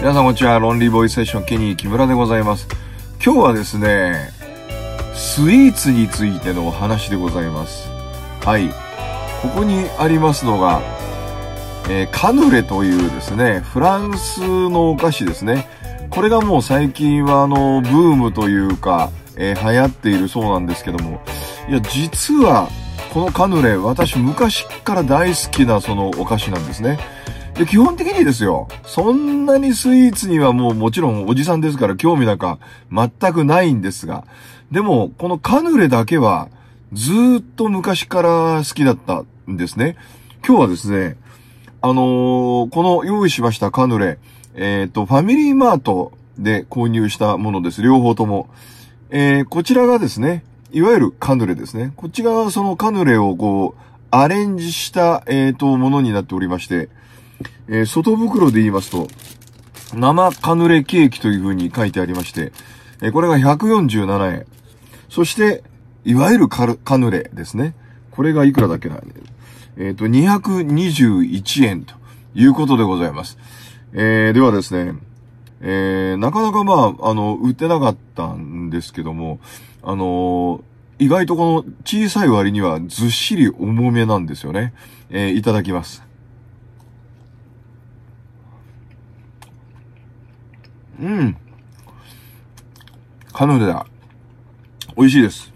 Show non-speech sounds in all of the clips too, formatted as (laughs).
皆さんこんにちは。ロンリーボイスセッションケニー木村でございます。今日はですね、スイーツについてのお話でございます。はい。ここにありますのが、えー、カヌレというですね、フランスのお菓子ですね。これがもう最近はあの、ブームというか、えー、流行っているそうなんですけども、いや、実は、このカヌレ、私昔から大好きなそのお菓子なんですね。で、基本的にですよ、そんなにスイーツにはもうもちろんおじさんですから興味なんか全くないんですが、でも、このカヌレだけはずっと昔から好きだったんですね。今日はですね、あのー、この用意しましたカヌレ、えっ、ー、と、ファミリーマートで購入したものです。両方とも。えー、こちらがですね、いわゆるカヌレですね。こっち側はそのカヌレをこう、アレンジした、えっ、と、ものになっておりまして、えー、外袋で言いますと、生カヌレケーキという風に書いてありまして、えー、これが147円。そして、いわゆるカカヌレですね。これがいくらだっけなえっ、ー、と、221円ということでございます。えー、ではですね、えー、なかなかまあ、あの、売ってなかったんですけども、あのー、意外とこの小さい割にはずっしり重めなんですよね。えー、いただきます。うん。カヌレだ。美味しいです。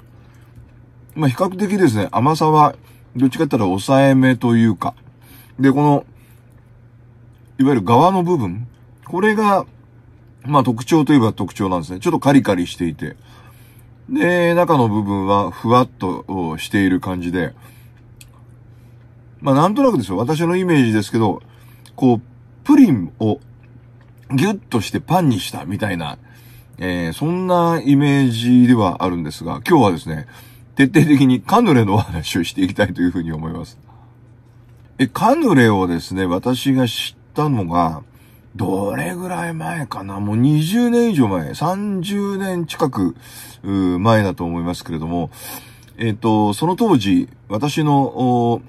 まあ、比較的ですね、甘さは、どっちかって言ったら抑えめというか。で、この、いわゆる側の部分。これが、まあ特徴といえば特徴なんですね。ちょっとカリカリしていて。で、中の部分はふわっとしている感じで。まあなんとなくですよ。私のイメージですけど、こう、プリンをギュッとしてパンにしたみたいな、えー、そんなイメージではあるんですが、今日はですね、徹底的にカヌレのお話をしていきたいというふうに思います。え、カヌレをですね、私が知ったのが、どれぐらい前かなもう20年以上前、30年近く前だと思いますけれども、えっ、ー、と、その当時、私の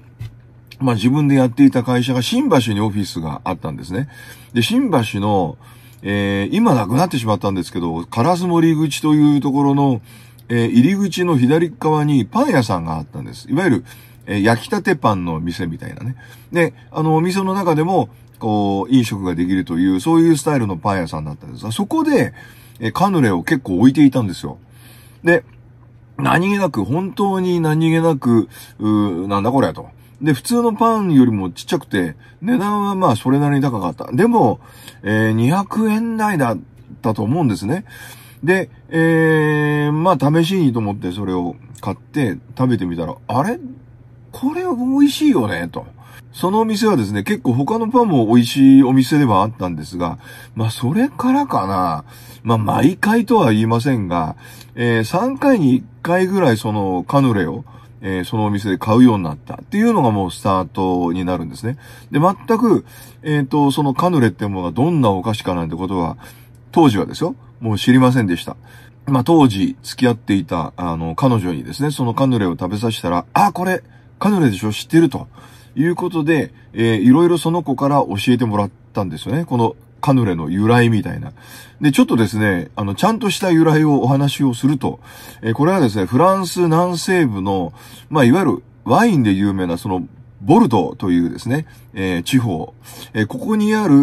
まあ自分でやっていた会社が新橋にオフィスがあったんですね。で、新橋の、えー、今なくなってしまったんですけど、烏森口というところの、えー、入り口の左側にパン屋さんがあったんです。いわゆる、えー、焼きたてパンの店みたいなね。で、あの、お店の中でも、こう、飲食ができるという、そういうスタイルのパン屋さんだったんですが、そこで、えー、カヌレを結構置いていたんですよ。で、何気なく、本当に何気なく、うーなんだこれと。で、普通のパンよりもちっちゃくて、値段はまあそれなりに高かった。でも、えー、200円台だったと思うんですね。で、えー、まあ試しにと思ってそれを買って食べてみたら、あれこれは美味しいよね、と。そのお店はですね、結構他のパンも美味しいお店ではあったんですが、まあそれからかな、まあ毎回とは言いませんが、えー、3回に1回ぐらいそのカヌレを、えー、そのお店で買うようになったっていうのがもうスタートになるんですね。で、全く、えっ、ー、と、そのカヌレってものがどんなお菓子かなんてことは、当時はですよ、もう知りませんでした。まあ、当時付き合っていた、あの、彼女にですね、そのカヌレを食べさせたら、あ、これ、カヌレでしょ知ってると。いうことで、えー、いろいろその子から教えてもらったんですよね。このカヌレの由来みたいな。で、ちょっとですね、あの、ちゃんとした由来をお話をすると、えー、これはですね、フランス南西部の、まあ、いわゆるワインで有名な、その、ボルドーというですね、えー、地方、えー、ここにある、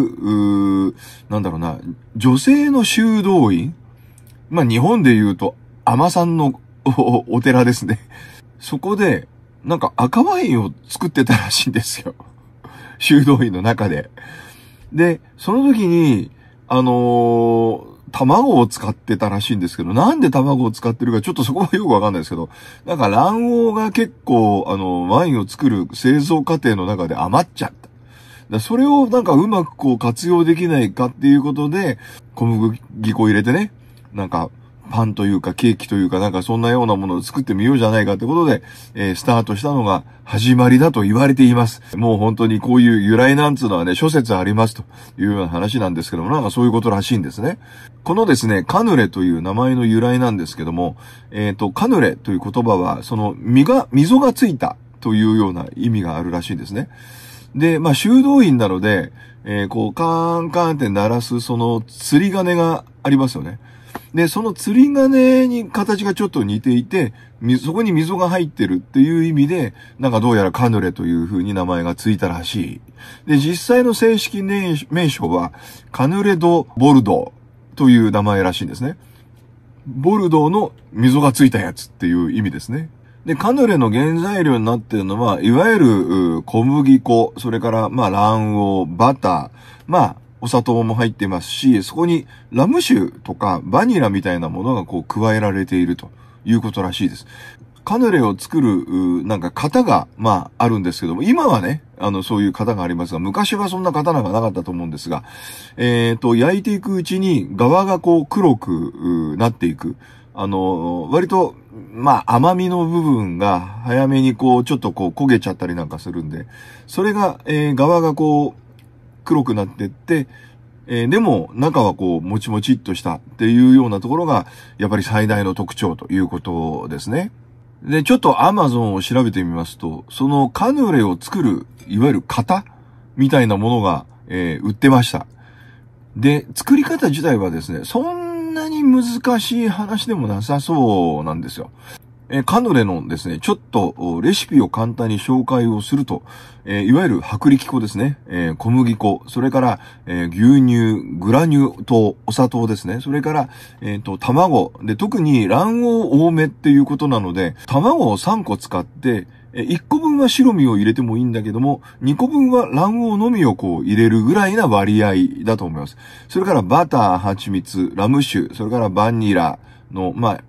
うなんだろうな、女性の修道院まあ、日本で言うと、甘さんのお寺ですね。そこで、なんか赤ワインを作ってたらしいんですよ。修道院の中で。で、その時に、あのー、卵を使ってたらしいんですけど、なんで卵を使ってるかちょっとそこはよくわかんないですけど、なんか卵黄が結構、あの、ワインを作る製造過程の中で余っちゃった。だそれをなんかうまくこう活用できないかっていうことで、小麦粉入れてね、なんかパンというかケーキというかなんかそんなようなものを作ってみようじゃないかってことで、えー、スタートしたのが始まりだと言われています。もう本当にこういう由来なんつうのはね、諸説ありますというような話なんですけども、なんかそういうことらしいんですね。このですね、カヌレという名前の由来なんですけども、えっ、ー、と、カヌレという言葉は、その、身が、溝がついたというような意味があるらしいんですね。で、まあ、修道院なので、えー、こう、カーンカーンって鳴らす、その、釣り鐘がありますよね。で、その釣り鐘に形がちょっと似ていて、そこに溝が入ってるっていう意味で、なんかどうやらカヌレという風に名前がついたらしい。で、実際の正式名称は、カヌレド・ボルドという名前らしいんですね。ボルドの溝がついたやつっていう意味ですね。で、カヌレの原材料になってるのは、いわゆる小麦粉、それから、まあ、卵黄、バター、まあ、お砂糖も入ってますし、そこにラム酒とかバニラみたいなものがこう加えられているということらしいです。カヌレを作る、なんか型が、まあ、あるんですけども、今はね、あの、そういう型がありますが、昔はそんな型なんかなかったと思うんですが、えっ、ー、と、焼いていくうちに、側がこう、黒くなっていく。あの、割と、まあ、甘みの部分が早めにこう、ちょっとこう、焦げちゃったりなんかするんで、それが、えー、側がこう、黒くなってって、えー、でも中はこう、もちもちっとしたっていうようなところが、やっぱり最大の特徴ということですね。で、ちょっと Amazon を調べてみますと、そのカヌレを作る、いわゆる型みたいなものが、えー、売ってました。で、作り方自体はですね、そんなに難しい話でもなさそうなんですよ。えカヌレのですね、ちょっとレシピを簡単に紹介をすると、えいわゆる薄力粉ですね、え小麦粉、それから、え牛乳、グラニュー糖、お砂糖ですね、それから、えっ、と、卵、で、特に卵黄多めっていうことなので、卵を3個使って、1個分は白身を入れてもいいんだけども、2個分は卵黄のみをこう入れるぐらいな割合だと思います。それからバター、蜂蜜、ラム酒、それからバニラの、まあ、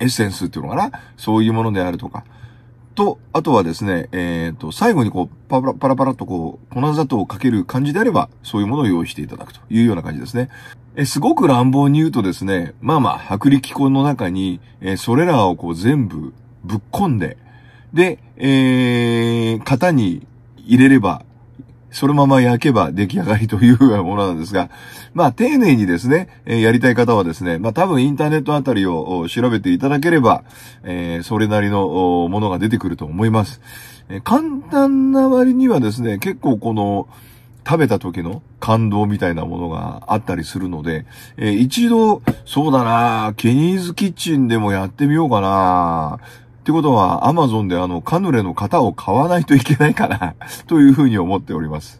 エッセンスっていうのかなそういうものであるとか。と、あとはですね、えっ、ー、と、最後にこう、パラパラパラとこう、粉砂糖をかける感じであれば、そういうものを用意していただくというような感じですね。えすごく乱暴に言うとですね、まあまあ、薄力粉の中に、えー、それらをこう全部ぶっ込んで、で、えー、型に入れれば、そのまま焼けば出来上がりというようなものなんですが、(laughs) まあ、丁寧にですね、えやりたい方はですね、まあ、多分インターネットあたりを調べていただければ、えー、それなりのものが出てくると思います。え簡単な割にはですね、結構この、食べた時の感動みたいなものがあったりするので、えー、一度、そうだなケニーズキッチンでもやってみようかなってことは、アマゾンであの、カヌレの型を買わないといけないかな (laughs) というふうに思っております。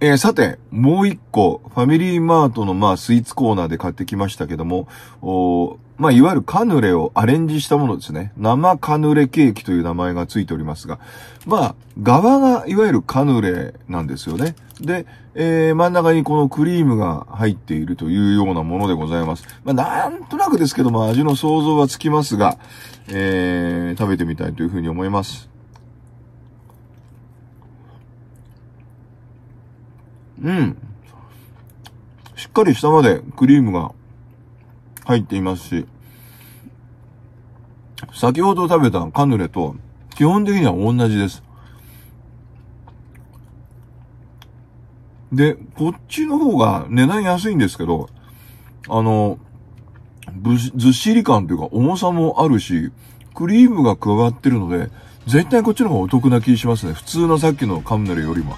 えー、さて、もう一個、ファミリーマートの、まあ、スイーツコーナーで買ってきましたけども、おまあ、いわゆるカヌレをアレンジしたものですね。生カヌレケーキという名前がついておりますが、まあ、側がいわゆるカヌレなんですよね。で、えー、真ん中にこのクリームが入っているというようなものでございます。まあ、なんとなくですけども、味の想像はつきますが、えー、食べてみたいというふうに思います。うん。しっかり下までクリームが入っていますし、先ほど食べたカヌレと基本的には同じです。で、こっちの方が値段安いんですけど、あの、ぶずっしり感というか重さもあるし、クリームが加わってるので、絶対こっちの方がお得な気しますね。普通のさっきのカムネルよりも。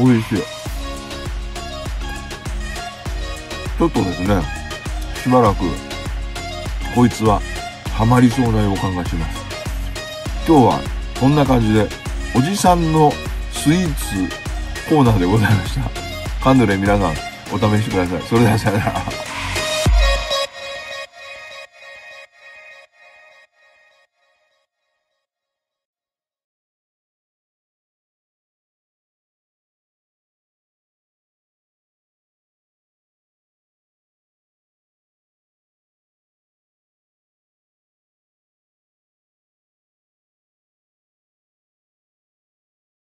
うん。美味しい。ちょっとですね、しばらく、こいつは、ハマりそうな予感がします。今日はこんな感じで、おじさんのスイーツコーナーでございました。カドレ皆さん、お試しください。それではさよなら。